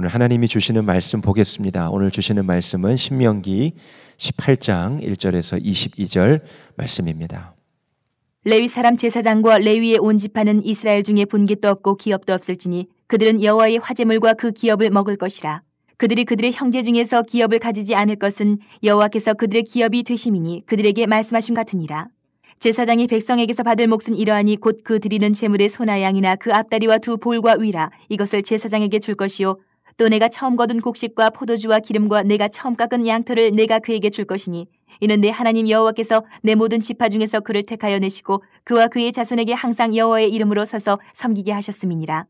오늘 하나님이 주시는 말씀 보겠습니다. 오늘 주시는 말씀은 신명기 18장 1절에서 22절 말씀입니다. 레위 사람 제사장과 레위의 온 지파는 이스라엘 중에 분깃도 없고 기업도 없을지니 그들은 여호와의 화제물과 그 기업을 먹을 것이라. 그들이 그들의 형제 중에서 기업을 가지지 않을 것은 여호와께서 그들의 기업이 되심이니 그들에게 말씀하신 같으니라. 제사장이 백성에게서 받을 몫은 이러하니 곧 그 드리는 제물의 소나 양이나 그 앞다리와 두 볼과 위라 이것을 제사장에게 줄 것이요 또 내가 처음 거둔 곡식과 포도주와 기름과 내가 처음 깎은 양털을 내가 그에게 줄 것이니 이는 내 하나님 여호와께서 내 모든 지파 중에서 그를 택하여 내시고 그와 그의 자손에게 항상 여호와의 이름으로 서서 섬기게 하셨음이니라.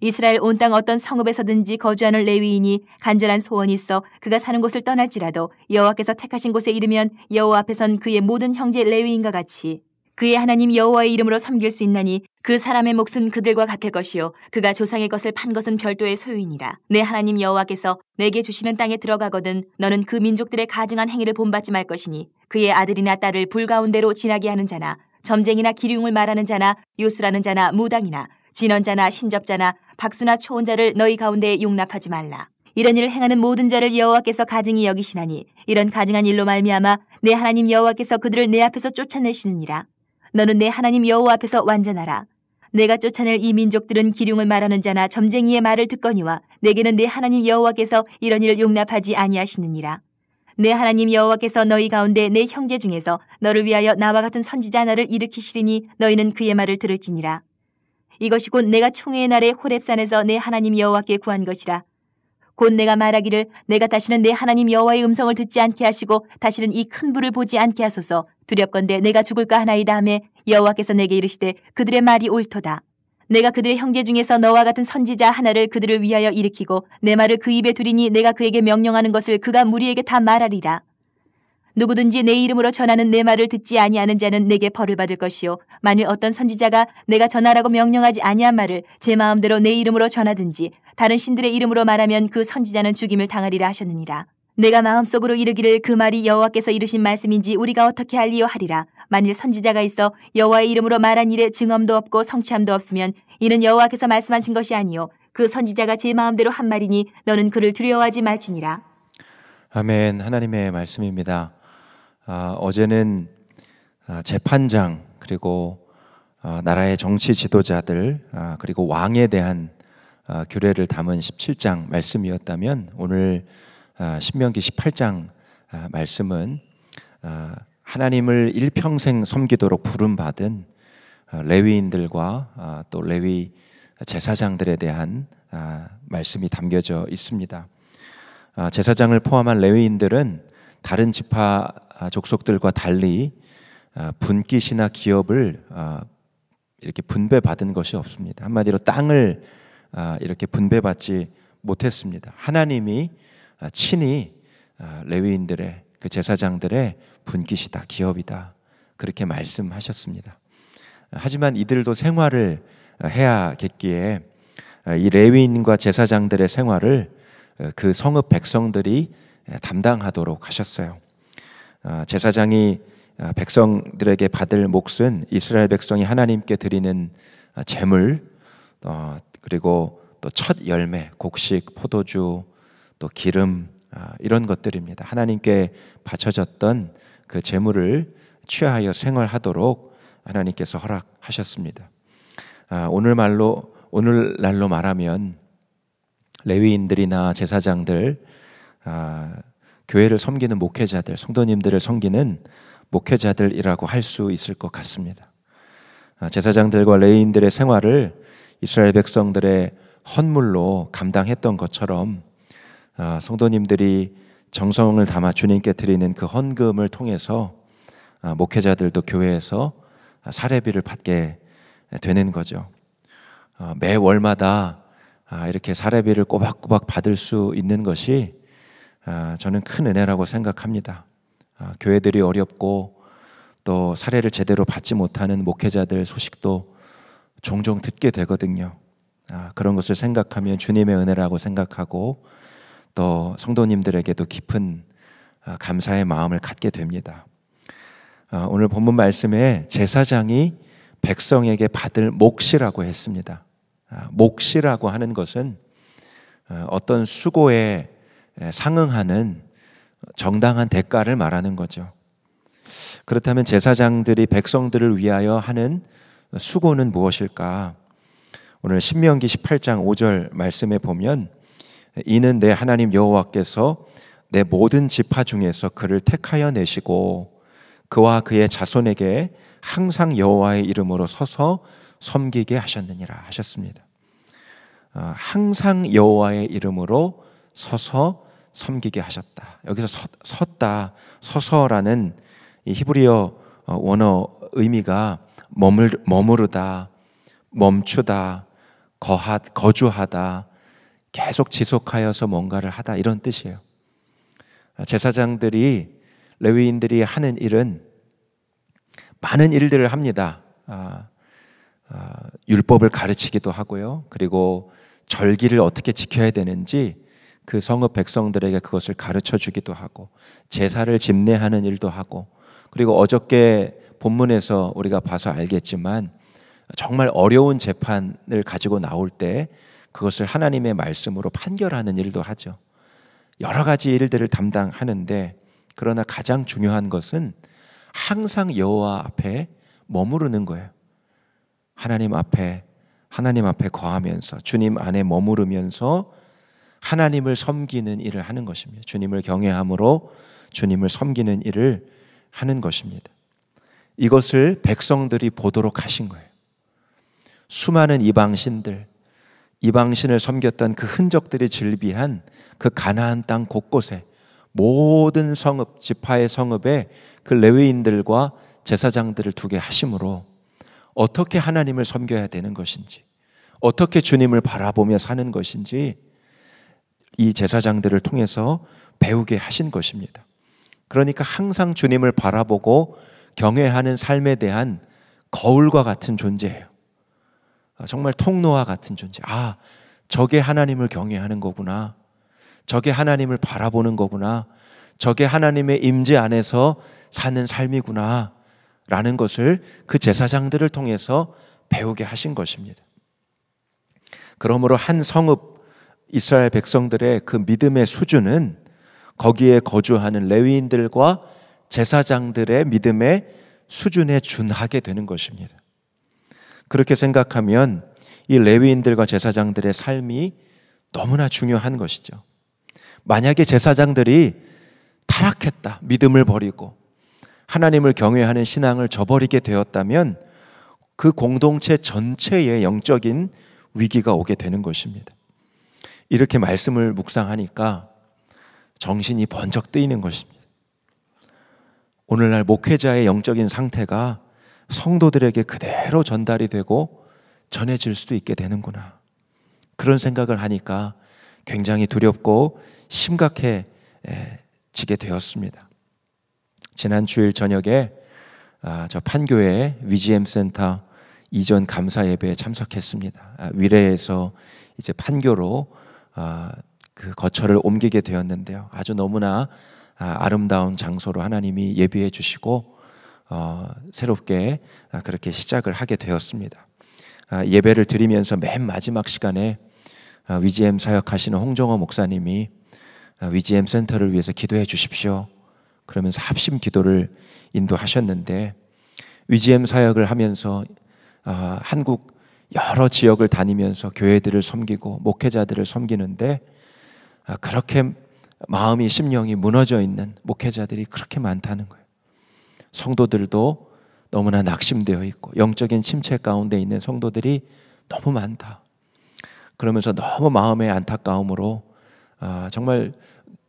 이스라엘 온 땅 어떤 성읍에서든지 거주하는 레위인이 간절한 소원이 있어 그가 사는 곳을 떠날지라도 여호와께서 택하신 곳에 이르면 여호와 앞에선 그의 모든 형제 레위인과 같이 그의 하나님 여호와의 이름으로 섬길 수 있나니 그 사람의 몫은 그들과 같을 것이요 그가 조상의 것을 판 것은 별도의 소유이니라 내 하나님 여호와께서 내게 주시는 땅에 들어가거든 너는 그 민족들의 가증한 행위를 본받지 말 것이니 그의 아들이나 딸을 불 가운데로 지나게 하는 자나 점쟁이나 기륭을 말하는 자나 요술하는 자나 무당이나 진언자나 신접자나 박수나 초혼자를 너희 가운데 에 용납하지 말라 이런 일을 행하는 모든 자를 여호와께서 가증히 여기시나니 이런 가증한 일로 말미암아 내 하나님 여호와께서 그들을 내 앞에서 쫓아내시느니라 너는 내 하나님 여호와 앞에서 완전하라. 내가 쫓아낼 이 민족들은 기륭을 말하는 자나 점쟁이의 말을 듣거니와 내게는 내 하나님 여호와께서 이런 일을 용납하지 아니하시느니라. 내 하나님 여호와께서 너희 가운데 내 형제 중에서 너를 위하여 나와 같은 선지자 하나를 일으키시리니 너희는 그의 말을 들을지니라. 이것이 곧 내가 총회의 날에 호랩산에서 내 하나님 여호와께 구한 것이라. 곧 내가 말하기를 내가 다시는 내 하나님 여호와의 음성을 듣지 않게 하시고 다시는 이 큰 불을 보지 않게 하소서 두렵건대 내가 죽을까 하나이다 하매 여호와께서 내게 이르시되 그들의 말이 옳도다 내가 그들의 형제 중에서 너와 같은 선지자 하나를 그들을 위하여 일으키고 내 말을 그 입에 두리니 내가 그에게 명령하는 것을 그가 무리에게 다 말하리라 누구든지 내 이름으로 전하는 내 말을 듣지 아니하는 자는 내게 벌을 받을 것이요 만일 어떤 선지자가 내가 전하라고 명령하지 아니한 말을 제 마음대로 내 이름으로 전하든지 다른 신들의 이름으로 말하면 그 선지자는 죽임을 당하리라 하셨느니라 내가 마음속으로 이르기를 그 말이 여호와께서 이르신 말씀인지 우리가 어떻게 알리요 하리라 만일 선지자가 있어 여호와의 이름으로 말한 일에 증언도 없고 성취함도 없으면 이는 여호와께서 말씀하신 것이 아니요 그 선지자가 제 마음대로 한 말이니 너는 그를 두려워하지 말지니라 아멘 하나님의 말씀입니다 아, 어제는 아, 재판장 그리고 아, 나라의 정치 지도자들 아, 그리고 왕에 대한 규례를 담은 17장 말씀이었다면 오늘 신명기 18장 말씀은 하나님을 일평생 섬기도록 부름받은 레위인들과 또 레위 제사장들에 대한 말씀이 담겨져 있습니다. 제사장을 포함한 레위인들은 다른 지파 족속들과 달리 어, 분깃이나 기업을 어, 이렇게 분배받은 것이 없습니다. 한마디로 땅을 어, 이렇게 분배받지 못했습니다. 하나님이 친히 레위인들의 그 제사장들의 분깃이다, 기업이다 그렇게 말씀하셨습니다. 하지만 이들도 생활을 해야겠기에 이 레위인과 제사장들의 생활을 그 성읍 백성들이 예, 담당하도록 하셨어요. 어, 제사장이 어, 백성들에게 받을 몫은 이스라엘 백성이 하나님께 드리는 어, 재물, 그리고 또 첫 열매, 곡식, 포도주, 또 기름 아, 이런 것들입니다. 하나님께 바쳐졌던 그 재물을 취하여 생활하도록 하나님께서 허락하셨습니다. 아, 오늘 말로 오늘날로 말하면 레위인들이나 제사장들 아, 교회를 섬기는 목회자들, 성도님들을 섬기는 목회자들이라고 할 수 있을 것 같습니다. 아, 제사장들과 레인들의 생활을 이스라엘 백성들의 헌물로 감당했던 것처럼 아, 성도님들이 정성을 담아 주님께 드리는 그 헌금을 통해서 아, 목회자들도 교회에서 사례비를 받게 되는 거죠. 아, 매월마다 아, 이렇게 사례비를 꼬박꼬박 받을 수 있는 것이 아, 저는 큰 은혜라고 생각합니다. 아, 교회들이 어렵고 또 사례를 제대로 받지 못하는 목회자들 소식도 종종 듣게 되거든요. 아, 그런 것을 생각하면 주님의 은혜라고 생각하고 또 성도님들에게도 깊은 감사의 마음을 갖게 됩니다. 오늘 본문 말씀에 제사장이 백성에게 받을 몫이라고 했습니다. 몫이라고 하는 것은 어, 어떤 수고의 예, 상응하는 정당한 대가를 말하는 거죠. 그렇다면 제사장들이 백성들을 위하여 하는 수고는 무엇일까? 오늘 신명기 18장 5절 말씀에 보면 이는 내 하나님 여호와께서 내 모든 지파 중에서 그를 택하여 내시고 그와 그의 자손에게 항상 여호와의 이름으로 서서 섬기게 하셨느니라 하셨습니다. 아, 항상 여호와의 이름으로 서서 섬기게 하셨다. 여기서 섰다, 서서라는 이 히브리어 어, 원어 의미가 머물, 머무르다, 멈추다, 거하, 거주하다, 계속 지속하여서 뭔가를 하다 이런 뜻이에요. 아, 제사장들이 레위인들이 하는 일은 많은 일들을 합니다. 아, 아, 율법을 가르치기도 하고요. 그리고 절기를 어떻게 지켜야 되는지 그 성읍 백성들에게 그것을 가르쳐 주기도 하고 제사를 집례하는 일도 하고 그리고 어저께 본문에서 우리가 봐서 알겠지만 정말 어려운 재판을 가지고 나올 때 그것을 하나님의 말씀으로 판결하는 일도 하죠. 여러 가지 일들을 담당하는데 그러나 가장 중요한 것은 항상 여호와 앞에 머무르는 거예요. 하나님 앞에 하나님 앞에 거하면서 주님 안에 머무르면서 하나님을 섬기는 일을 하는 것입니다. 주님을 경외함으로 주님을 섬기는 일을 하는 것입니다. 이것을 백성들이 보도록 하신 거예요. 수많은 이방신들, 이방신을 섬겼던 그 흔적들이 즐비한 그 가나안 땅 곳곳에 모든 성읍, 지파의 성읍에 그 레위인들과 제사장들을 두게 하심으로 어떻게 하나님을 섬겨야 되는 것인지, 어떻게 주님을 바라보며 사는 것인지 이 제사장들을 통해서 배우게 하신 것입니다. 그러니까 항상 주님을 바라보고 경외하는 삶에 대한 거울과 같은 존재예요. 아, 정말 통로와 같은 존재. 아, 저게 하나님을 경외하는 거구나. 저게 하나님을 바라보는 거구나. 저게 하나님의 임재 안에서 사는 삶이구나. 라는 것을 그 제사장들을 통해서 배우게 하신 것입니다. 그러므로 한 성읍 이스라엘 백성들의 그 믿음의 수준은 거기에 거주하는 레위인들과 제사장들의 믿음의 수준에 준하게 되는 것입니다. 그렇게 생각하면 이 레위인들과 제사장들의 삶이 너무나 중요한 것이죠. 만약에 제사장들이 타락했다, 믿음을 버리고 하나님을 경외하는 신앙을 저버리게 되었다면 그 공동체 전체의 영적인 위기가 오게 되는 것입니다. 이렇게 말씀을 묵상하니까 정신이 번쩍 뜨이는 것입니다. 오늘날 목회자의 영적인 상태가 성도들에게 그대로 전달이 되고 전해질 수도 있게 되는구나. 그런 생각을 하니까 굉장히 두렵고 심각해지게 되었습니다. 지난 주일 저녁에 아, 저 판교의 위지엠 센터 이전 감사 예배에 참석했습니다. 아, 위례에서 이제 판교로 아, 그 거처를 옮기게 되었는데요. 아주 너무나 아, 아름다운 장소로 하나님이 예비해 주시고 어, 새롭게 아, 그렇게 시작을 하게 되었습니다. 예배를 드리면서 맨 마지막 시간에 위지엠 사역하시는 홍정호 목사님이 위지엠 센터를 위해서 기도해 주십시오. 그러면서 합심 기도를 인도하셨는데 위지엠 사역을 하면서 한국 여러 지역을 다니면서 교회들을 섬기고 목회자들을 섬기는데 아, 그렇게 마음이 심령이 무너져 있는 목회자들이 그렇게 많다는 거예요. 성도들도 너무나 낙심되어 있고 영적인 침체 가운데 있는 성도들이 너무 많다. 그러면서 너무 마음의 안타까움으로 아, 정말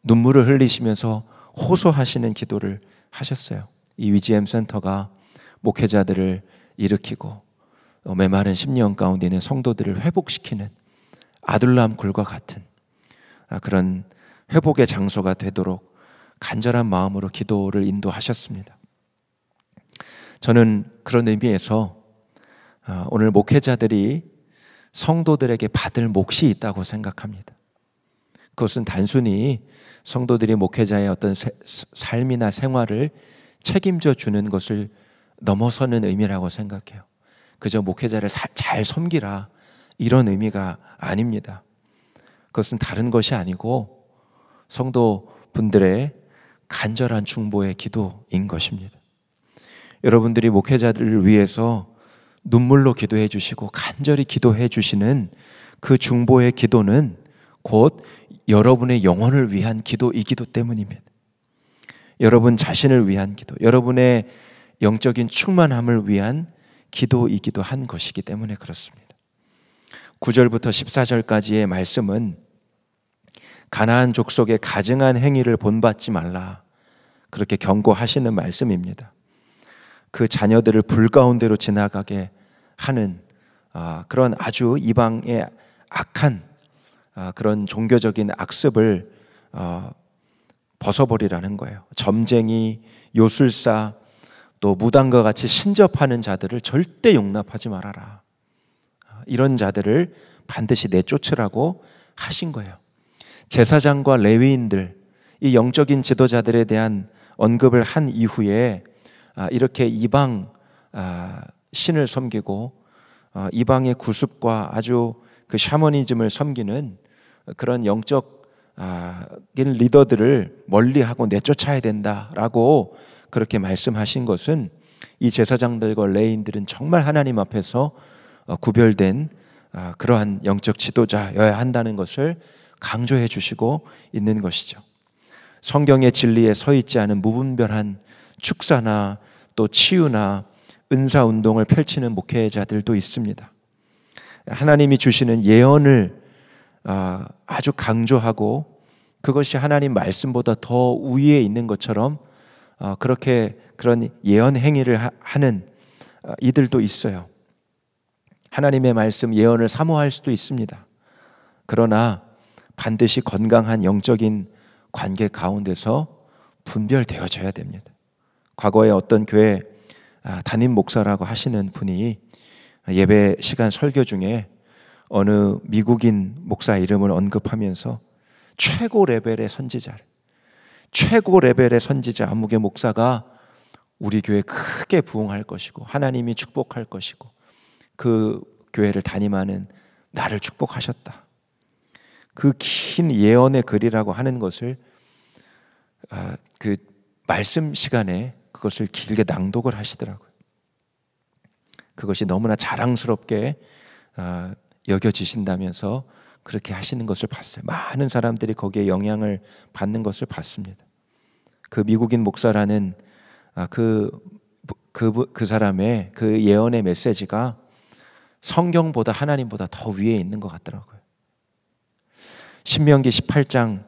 눈물을 흘리시면서 호소하시는 기도를 하셨어요. 이 위지엠 센터가 목회자들을 일으키고 어, 메마른 10년 가운데 있는 성도들을 회복시키는 아둘람 굴과 같은 아, 그런 회복의 장소가 되도록 간절한 마음으로 기도를 인도하셨습니다. 저는 그런 의미에서 아, 오늘 목회자들이 성도들에게 받을 몫이 있다고 생각합니다. 그것은 단순히 성도들이 목회자의 어떤 세, 삶이나 생활을 책임져 주는 것을 넘어서는 의미라고 생각해요. 그저 목회자를 사, 잘 섬기라 이런 의미가 아닙니다. 그것은 다른 것이 아니고 성도 분들의 간절한 중보의 기도인 것입니다. 여러분들이 목회자들을 위해서 눈물로 기도해 주시고 간절히 기도해 주시는 그 중보의 기도는 곧 여러분의 영혼을 위한 기도이기도 때문입니다. 여러분 자신을 위한 기도, 여러분의 영적인 충만함을 위한 기도이기도 한 것이기 때문에 그렇습니다. 9절부터 14절까지의 말씀은 가나안 족속의 가증한 행위를 본받지 말라 그렇게 경고하시는 말씀입니다. 그 자녀들을 불 가운데로 지나가게 하는 아, 그런 아주 이방의 악한 아, 그런 종교적인 악습을 어, 벗어버리라는 거예요. 점쟁이, 요술사, 또 무당과 같이 신접하는 자들을 절대 용납하지 말아라. 이런 자들을 반드시 내쫓으라고 하신 거예요. 제사장과 레위인들, 이 영적인 지도자들에 대한 언급을 한 이후에 아, 이렇게 이방 아, 신을 섬기고 어, 이방의 구습과 아주 그 샤머니즘을 섬기는 그런 영적인 아, 리더들을 멀리하고 내쫓아야 된다라고 그렇게 말씀하신 것은 이 제사장들과 레인들은 정말 하나님 앞에서 어, 구별된 아, 그러한 영적 지도자여야 한다는 것을 강조해 주시고 있는 것이죠. 성경의 진리에 서 있지 않은 무분별한 축사나 또 치유나 은사 운동을 펼치는 목회자들도 있습니다. 하나님이 주시는 예언을 아, 아주 강조하고 그것이 하나님 말씀보다 더 위에 있는 것처럼 어, 그렇게 그런 예언 행위를 하, 는 어, 이들도 있어요. 하나님의 말씀 예언을 사모할 수도 있습니다. 그러나 반드시 건강한 영적인 관계 가운데서 분별되어져야 됩니다. 과거에 어떤 교회 아, 담임 목사라고 하시는 분이 예배 시간 설교 중에 어느 미국인 목사 이름을 언급하면서 최고 레벨의 선지자 를 최고 레벨의 선지자 암흑의 목사가 우리 교회 크게 부흥할 것이고 하나님이 축복할 것이고 그 교회를 담임하는 나를 축복하셨다. 그 긴 예언의 글이라고 하는 것을 아, 그 말씀 시간에 그것을 길게 낭독을 하시더라고요. 그것이 너무나 자랑스럽게 아, 여겨지신다면서 그렇게 하시는 것을 봤어요. 많은 사람들이 거기에 영향을 받는 것을 봤습니다. 그 미국인 목사라는 아, 그, 그, 그 사람의 그 예언의 메시지가 성경보다 하나님보다 더 위에 있는 것 같더라고요. 신명기 18장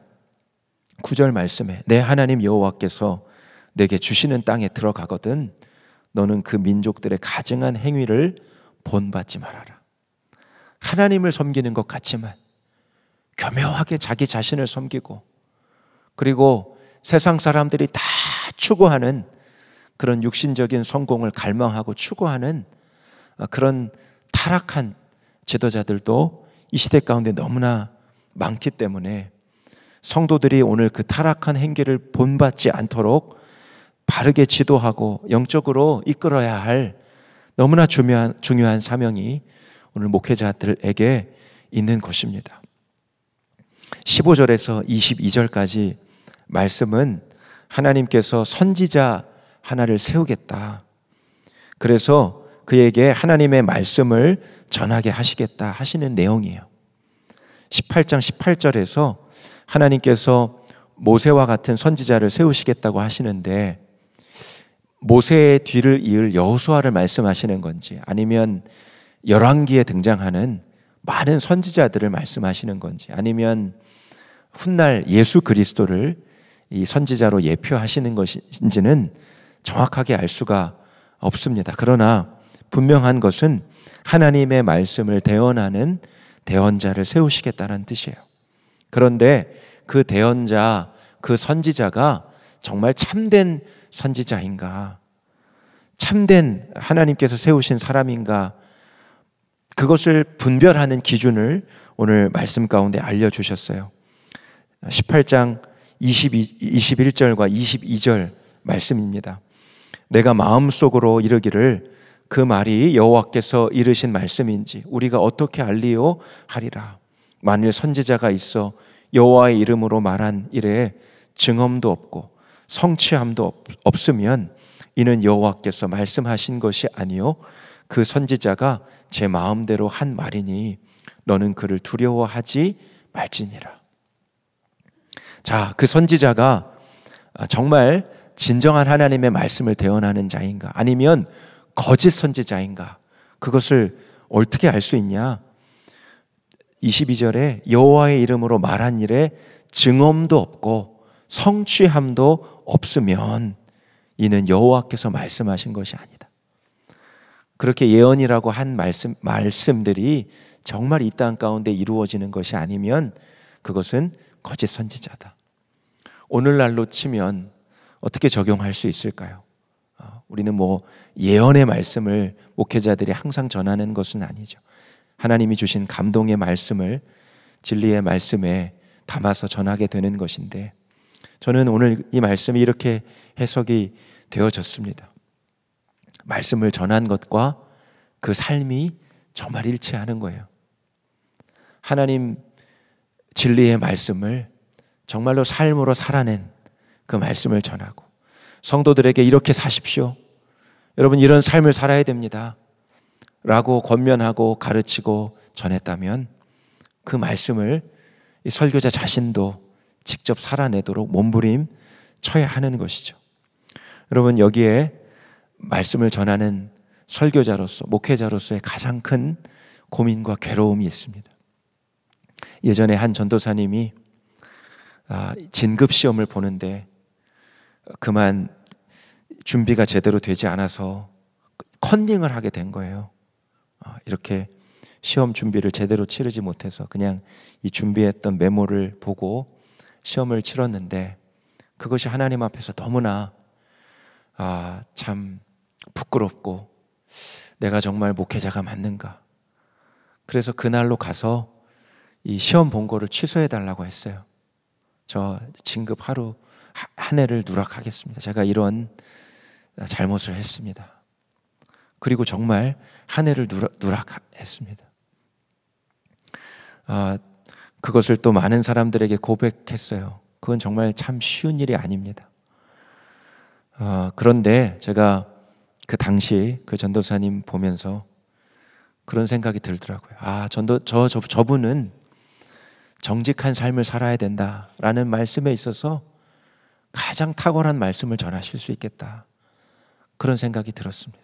9절 말씀에 내 하나님 여호와께서 내게 주시는 땅에 들어가거든 너는 그 민족들의 가증한 행위를 본받지 말아라. 하나님을 섬기는 것 같지만 교묘하게 자기 자신을 섬기고 그리고 세상 사람들이 다 추구하는 그런 육신적인 성공을 갈망하고 추구하는 어, 그런 타락한 지도자들도 이 시대 가운데 너무나 많기 때문에 성도들이 오늘 그 타락한 행기를 본받지 않도록 바르게 지도하고 영적으로 이끌어야 할 너무나 중요한, 중요한 사명이 오늘 목회자들에게 있는 것입니다. 15절에서 22절까지 말씀은 하나님께서 선지자 하나를 세우겠다. 그래서 그에게 하나님의 말씀을 전하게 하시겠다 하시는 내용이에요. 18장 18절에서 하나님께서 모세와 같은 선지자를 세우시겠다고 하시는데 모세의 뒤를 이을 여호수아를 말씀하시는 건지 아니면 열왕기에 등장하는 많은 선지자들을 말씀하시는 건지 아니면 훗날 예수 그리스도를 이 선지자로 예표하시는 것인지는 정확하게 알 수가 없습니다. 그러나 분명한 것은 하나님의 말씀을 대언하는 대언자를 세우시겠다는 뜻이에요. 그런데 그 대언자, 그 선지자가 정말 참된 선지자인가? 참된 하나님께서 세우신 사람인가? 그것을 분별하는 기준을 오늘 말씀 가운데 알려주셨어요. 18장 22, 21절과 22절 말씀입니다. 내가 마음속으로 이르기를 그 말이 여호와께서 이르신 말씀인지 우리가 어떻게 알리오 하리라. 만일 선지자가 있어 여호와의 이름으로 말한 이래 증엄도 없고 성취함도 없, 으면 이는 여호와께서 말씀하신 것이 아니요 그 선지자가 제 마음대로 한 말이니 너는 그를 두려워하지 말지니라. 자, 그 선지자가 아, 정말 진정한 하나님의 말씀을 대언하는 자인가 아니면 거짓 선지자인가 그것을 어떻게 알 수 있냐? 22절에 여호와의 이름으로 말한 일에 증엄도 없고 성취함도 없으면 이는 여호와께서 말씀하신 것이 아니 그렇게 예언이라고 한 말씀 말씀들이 정말 이 땅 가운데 이루어지는 것이 아니면 그것은 거짓 선지자다. 오늘날로 치면 어떻게 적용할 수 있을까요? 어, 우리는 뭐 예언의 말씀을 목회자들이 항상 전하는 것은 아니죠. 하나님이 주신 감동의 말씀을 진리의 말씀에 담아서 전하게 되는 것인데 저는 오늘 이 말씀이 이렇게 해석이 되어졌습니다. 말씀을 전한 것과 그 삶이 정말 일치하는 거예요. 하나님 진리의 말씀을 정말로 삶으로 살아낸 그 말씀을 전하고 성도들에게 이렇게 사십시오. 여러분 이런 삶을 살아야 됩니다. 라고 권면하고 가르치고 전했다면 그 말씀을 설교자 자신도 직접 살아내도록 몸부림 쳐야 하는 것이죠. 여러분 여기에 말씀을 전하는 설교자로서, 목회자로서의 가장 큰 고민과 괴로움이 있습니다. 예전에 한 전도사님이 아, 진급 시험을 보는데 그만 준비가 제대로 되지 않아서 컨닝을 하게 된 거예요. 아, 이렇게 시험 준비를 제대로 치르지 못해서 그냥 이 준비했던 메모를 보고 시험을 치렀는데 그것이 하나님 앞에서 너무나 아, 참 부끄럽고 내가 정말 목회자가 맞는가. 그래서 그날로 가서 이 시험 본거를 취소해 달라고 했어요. 저 진급 하루 한 해를 누락하겠습니다. 제가 이런 잘못을 했습니다. 그리고 정말 한 해를 누락, 했습니다 아, 그것을 또 많은 사람들에게 고백했어요. 그건 정말 참 쉬운 일이 아닙니다. 어, 그런데 제가 그 당시 그 전도사님 보면서 그런 생각이 들더라고요. 아, 전도 저, 저 저분은 정직한 삶을 살아야 된다라는 말씀에 있어서 가장 탁월한 말씀을 전하실 수 있겠다. 그런 생각이 들었습니다.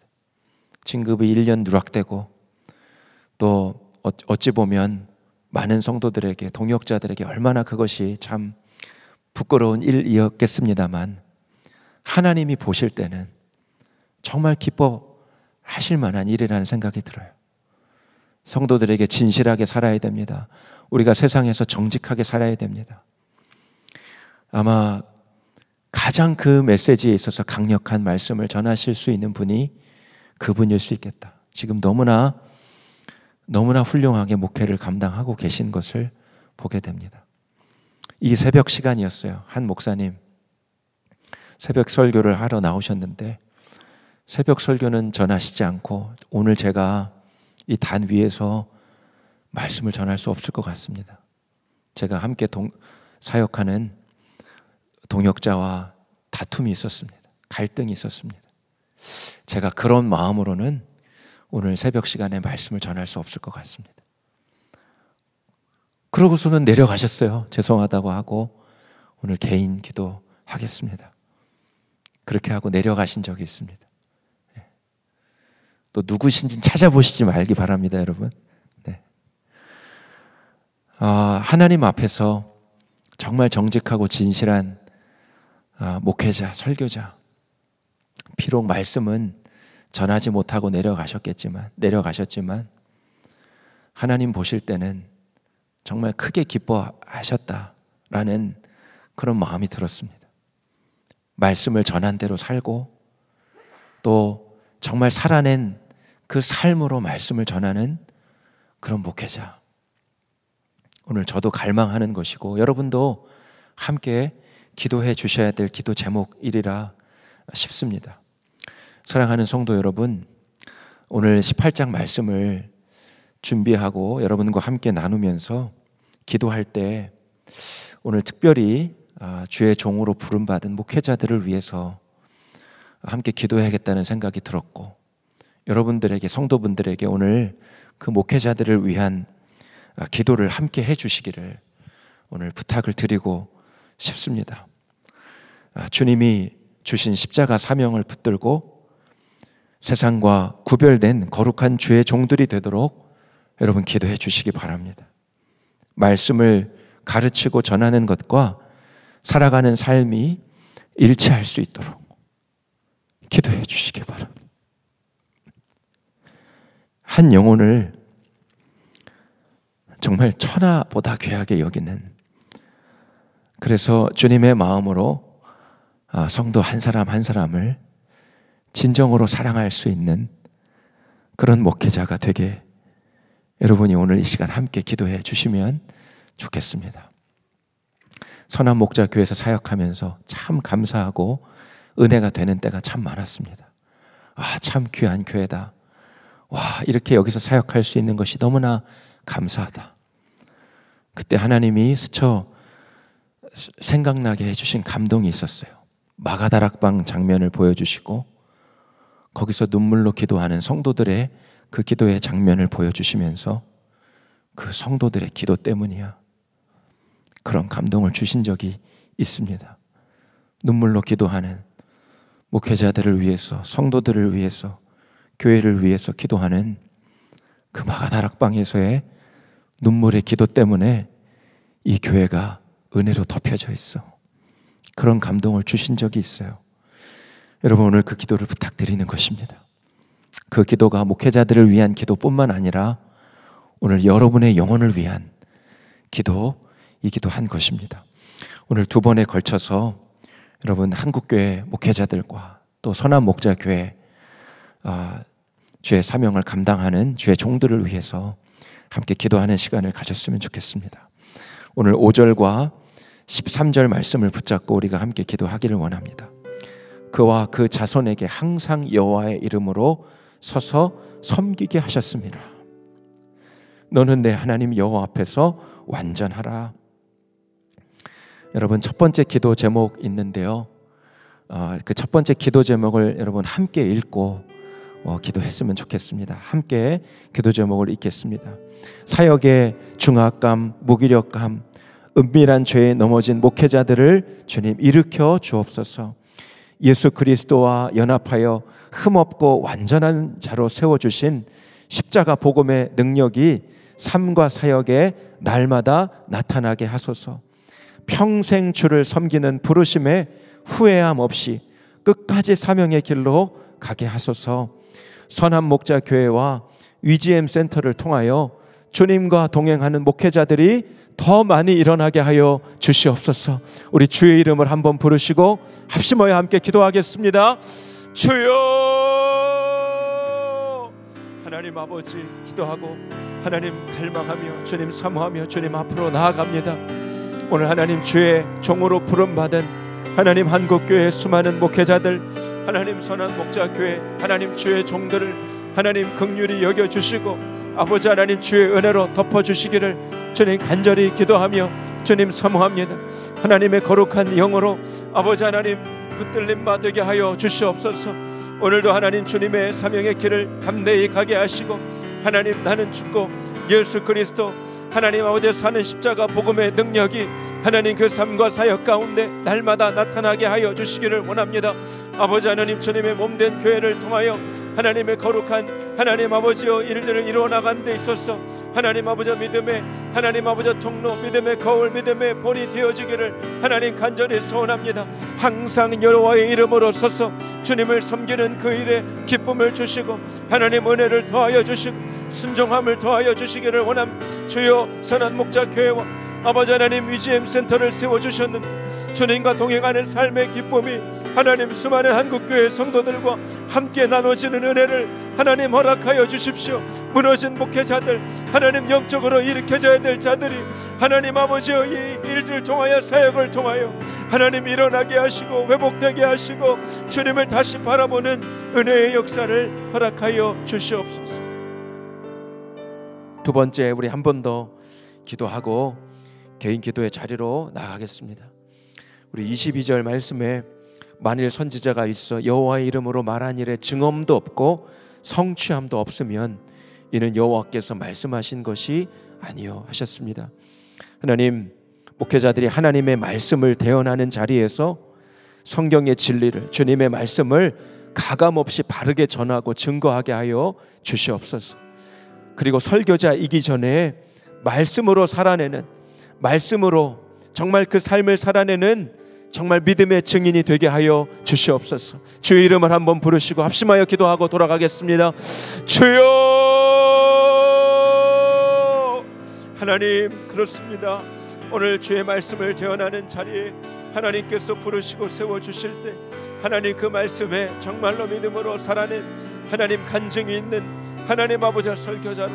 진급이 1년 누락되고 또 어, 어찌 보면 많은 성도들에게 동역자들에게 얼마나 그것이 참 부끄러운 일이었겠습니다만 하나님이 보실 때는 정말 기뻐하실 만한 일이라는 생각이 들어요. 성도들에게 진실하게 살아야 됩니다. 우리가 세상에서 정직하게 살아야 됩니다. 아마 가장 그 메시지에 있어서 강력한 말씀을 전하실 수 있는 분이 그분일 수 있겠다. 지금 너무나 너무나 훌륭하게 목회를 감당하고 계신 것을 보게 됩니다. 이 새벽 시간이었어요. 한 목사님 새벽 설교를 하러 나오셨는데 새벽 설교는 전하시지 않고 오늘 제가 이 단 위에서 말씀을 전할 수 없을 것 같습니다. 제가 함께 동, 사역하는 동역자와 다툼이 있었습니다. 갈등이 있었습니다. 제가 그런 마음으로는 오늘 새벽 시간에 말씀을 전할 수 없을 것 같습니다. 그러고서는 내려가셨어요. 죄송하다고 하고 오늘 개인 기도 하겠습니다. 그렇게 하고 내려가신 적이 있습니다. 네. 또 누구신지 찾아보시지 말기 바랍니다, 여러분. 네. 아, 하나님 앞에서 정말 정직하고 진실한 아, 목회자, 설교자. 비록 말씀은 전하지 못하고 내려가셨겠지만, 내려가셨지만, 하나님 보실 때는 정말 크게 기뻐하셨다라는 그런 마음이 들었습니다. 말씀을 전한 대로 살고 또 정말 살아낸 그 삶으로 말씀을 전하는 그런 목회자. 오늘 저도 갈망하는 것이고 여러분도 함께 기도해 주셔야 될 기도 제목이라 싶습니다. 사랑하는 성도 여러분, 오늘 18장 말씀을 준비하고 여러분과 함께 나누면서 기도할 때 오늘 특별히 아, 주의 종으로 부름받은 목회자들을 위해서 함께 기도해야겠다는 생각이 들었고 여러분들에게 성도분들에게 오늘 그 목회자들을 위한 아, 기도를 함께 해주시기를 오늘 부탁을 드리고 싶습니다. 아, 주님이 주신 십자가 사명을 붙들고 세상과 구별된 거룩한 주의 종들이 되도록 여러분 기도해 주시기 바랍니다. 말씀을 가르치고 전하는 것과 살아가는 삶이 일치할 수 있도록 기도해 주시기 바랍니다. 한 영혼을 정말 천하보다 귀하게 여기는 그래서 주님의 마음으로 아, 성도 한 사람 한 사람을 진정으로 사랑할 수 있는 그런 목회자가 되게 여러분이 오늘 이 시간 함께 기도해 주시면 좋겠습니다. 선한 목자 교회에서 사역하면서 참 감사하고 은혜가 되는 때가 참 많았습니다. 아, 참 귀한 교회다. 와, 이렇게 여기서 사역할 수 있는 것이 너무나 감사하다. 그때 하나님이 스쳐 생각나게 해주신 감동이 있었어요. 마가다락방 장면을 보여주시고 거기서 눈물로 기도하는 성도들의 그 기도의 장면을 보여주시면서 그 성도들의 기도 때문이야. 그런 감동을 주신 적이 있습니다. 눈물로 기도하는 목회자들을 위해서, 성도들을 위해서, 교회를 위해서 기도하는 그 마가다락방에서의 눈물의 기도 때문에 이 교회가 은혜로 덮여져 있어. 그런 감동을 주신 적이 있어요. 여러분 오늘 그 기도를 부탁드리는 것입니다. 그 기도가 목회자들을 위한 기도뿐만 아니라 오늘 여러분의 영혼을 위한 기도, 이기도 한 것입니다. 오늘 두 번에 걸쳐서 여러분 한국교회 목회자들과 또 선한 목자교회 아, 주의 사명을 감당하는 주의 종들을 위해서 함께 기도하는 시간을 가졌으면 좋겠습니다. 오늘 5절과 13절 말씀을 붙잡고 우리가 함께 기도하기를 원합니다. 그와 그 자손에게 항상 여호와의 이름으로 서서 섬기게 하셨습니다. 너는 내 하나님 여호와 앞에서 완전하라. 여러분 첫 번째 기도 제목 있는데요. 어, 그첫 번째 기도 제목을 여러분 함께 읽고 어, 기도했으면 좋겠습니다. 함께 기도 제목을 읽겠습니다. 사역의 중압감, 무기력감, 은밀한 죄에 넘어진 목회자들을 주님 일으켜 주옵소서. 예수 그리스도와 연합하여 흠없고 완전한 자로 세워 주신 십자가 복음의 능력이 삶과 사역에 날마다 나타나게 하소서. 평생 주를 섬기는 부르심에 후회함 없이 끝까지 사명의 길로 가게 하소서. 선한 목자 교회와 위지엠 센터를 통하여 주님과 동행하는 목회자들이 더 많이 일어나게 하여 주시옵소서. 우리 주의 이름을 한번 부르시고 합심하여 함께 기도하겠습니다. 주여 하나님 아버지 기도하고 하나님 갈망하며 주님 사모하며 주님 앞으로 나아갑니다. 오늘 하나님 주의 종으로 부름받은 하나님 한국교회 수많은 목회자들 하나님 선한 목자교회 하나님 주의 종들을 하나님 극률이 여겨주시고 아버지 하나님 주의 은혜로 덮어주시기를 주님 간절히 기도하며 주님 사모합니다 하나님의 거룩한 영으로 아버지 하나님 붙들림 받게 하여 주시옵소서 오늘도 하나님 주님의 사명의 길을 담대히 가게 하시고 하나님 나는 죽고 예수 그리스도 하나님 아버지 사는 십자가 복음의 능력이 하나님 그 삶과 사역 가운데 날마다 나타나게 하여 주시기를 원합니다. 아버지 하나님 주님의 몸된 교회를 통하여 하나님의 거룩한 하나님 아버지여 일들을 이루어 나간 데 있어서 하나님 아버지 믿음의 하나님 아버지 통로 믿음의 거울 믿음의 본이 되어주기를 하나님 간절히 소원합니다. 항상 여호와의 이름으로 서서 주님을 섬기는 그 일에 기쁨을 주시고 하나님 은혜를 더하여 주시고 순종함을 더하여 주시기를 원함 주여 선한 목자 교회와 아버지 하나님 위지엠 센터를 세워주셨는데 주님과 동행하는 삶의 기쁨이 하나님 수많은 한국교회 성도들과 함께 나눠지는 은혜를 하나님 허락하여 주십시오 무너진 목회자들 하나님 영적으로 일으켜져야 될 자들이 하나님 아버지의 이 일들 통하여 사역을 통하여 하나님 일어나게 하시고 회복되게 하시고 주님을 다시 바라보는 은혜의 역사를 허락하여 주시옵소서 두 번째 우리 한 번 더 기도하고 개인 기도의 자리로 나가겠습니다. 우리 22절 말씀에 만일 선지자가 있어 여호와의 이름으로 말한 일에 증언도 없고 성취함도 없으면 이는 여호와께서 말씀하신 것이 아니요 하셨습니다. 하나님 목회자들이 하나님의 말씀을 대언하는 자리에서 성경의 진리를 주님의 말씀을 가감 없이 바르게 전하고 증거하게 하여 주시옵소서. 그리고 설교자이기 전에 말씀으로 살아내는 말씀으로 정말 그 삶을 살아내는 정말 믿음의 증인이 되게 하여 주시옵소서. 주의 이름을 한번 부르시고 합심하여 기도하고 돌아가겠습니다. 주여! 하나님, 그렇습니다. 오늘 주의 말씀을 대원하는 자리에 하나님께서 부르시고 세워 주실 때 하나님 그 말씀에 정말로 믿음으로 살아낸 하나님 간증이 있는 하나님 아버지 설교자로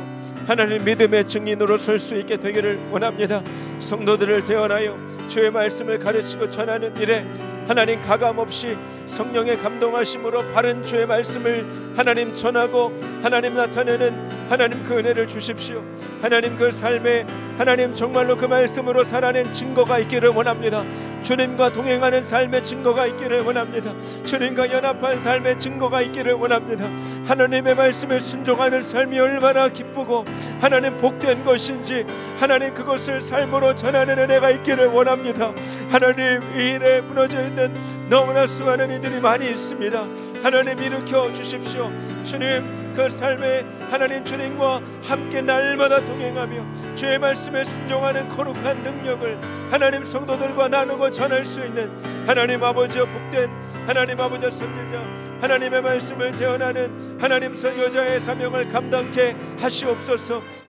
하나님 믿음의 증인으로 설 수 있게 되기를 원합니다. 성도들을 대원하여 주의 말씀을 가르치고 전하는 일에 하나님 가감 없이 성령의 감동하심으로 바른 주의 말씀을 하나님 전하고 하나님 나타내는 하나님 그 은혜를 주십시오. 하나님 그 삶에 하나님 정말로 그 말씀으로 살아낸 증거가 있기를 원합니다. 주님 주님과 동행하는 삶의 증거가 있기를 원합니다. 주님과 연합한 삶의 증거가 있기를 원합니다. 하나님의 말씀에 순종하는 삶이 얼마나 기쁘고 하나님 복된 것인지 하나님 그것을 삶으로 전하는 은혜가 있기를 원합니다. 하나님 이 일에 무너져 있는 너무나 수많은 이들이 많이 있습니다. 하나님 일으켜 주십시오. 주님 그 삶에 하나님 주님과 함께 날마다 동행하며 주의 말씀에 순종하는 거룩한 능력을 하나님 성도들과 나누고 전하 나타낼 수 있는 하나님 아버지의 복된 하나님 아버지의 선지자 하나님의 말씀을 대언하는 하나님 설교자의 사명을 감당케 하시옵소서